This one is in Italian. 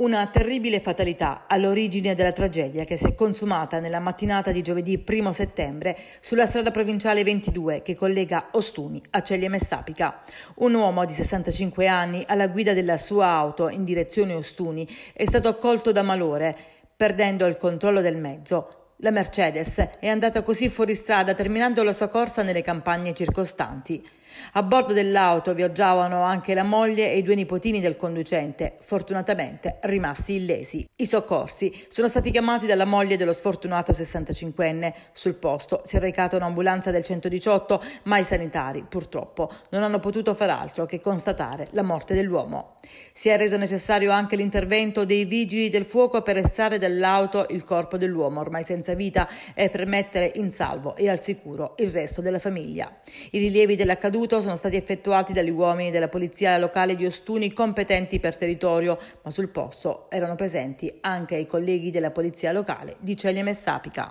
Una terribile fatalità all'origine della tragedia che si è consumata nella mattinata di giovedì 1 settembre sulla strada provinciale 22 che collega Ostuni a Celia Messapica. Un uomo di 65 anni alla guida della sua auto in direzione Ostuni è stato accolto da malore, perdendo il controllo del mezzo la Mercedes è andata così fuori strada terminando la sua corsa nelle campagne circostanti. A bordo dell'auto viaggiavano anche la moglie e i due nipotini del conducente, fortunatamente rimasti illesi. I soccorsi sono stati chiamati dalla moglie dello sfortunato 65enne. Sul posto si è recata un'ambulanza del 118, ma i sanitari purtroppo non hanno potuto far altro che constatare la morte dell'uomo. Si è reso necessario anche l'intervento dei vigili del fuoco per estrarre dall'auto il corpo dell'uomo ormai senza vita e per mettere in salvo e al sicuro il resto della famiglia. I rilievi dell'accaduto accaduto sono stati effettuati dagli uomini della polizia locale di Ostuni competenti per territorio, ma sul posto erano presenti anche i colleghi della polizia locale di Celie Messapica.